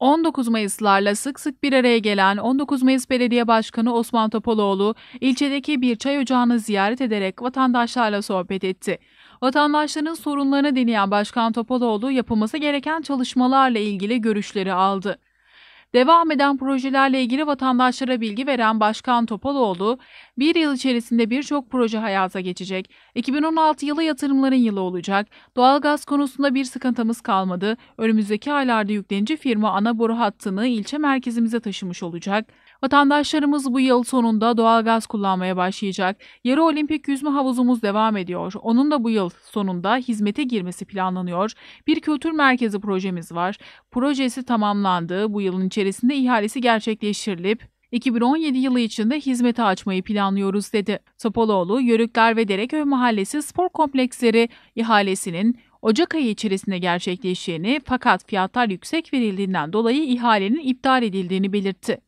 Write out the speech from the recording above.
19 Mayıslarla sık sık bir araya gelen 19 Mayıs Belediye Başkanı Osman Topaloğlu, ilçedeki bir çay ocağını ziyaret ederek vatandaşlarla sohbet etti. Vatandaşların sorunlarını dinleyen Başkan Topaloğlu yapılması gereken çalışmalarla ilgili görüşleri aldı devam eden projelerle ilgili vatandaşlara bilgi veren Başkan Topaloğlu, bir yıl içerisinde birçok proje hayata geçecek. 2016 yılı yatırımların yılı olacak. Doğalgaz konusunda bir sıkıntımız kalmadı. Önümüzdeki aylarda yüklenici firma ana boru hattını ilçe merkezimize taşımış olacak. Vatandaşlarımız bu yıl sonunda doğalgaz kullanmaya başlayacak. Yarı olimpik yüzme havuzumuz devam ediyor. Onun da bu yıl sonunda hizmete girmesi planlanıyor. Bir kültür merkezi projemiz var. Projesi tamamlandı. Bu yılın içerisinde ihalesi gerçekleştirilip 2017 yılı içinde hizmete açmayı planlıyoruz dedi. Topaloğlu, Yörükler ve Dereköy Mahallesi spor kompleksleri ihalesinin Ocak ayı içerisinde gerçekleşeceğini fakat fiyatlar yüksek verildiğinden dolayı ihalenin iptal edildiğini belirtti.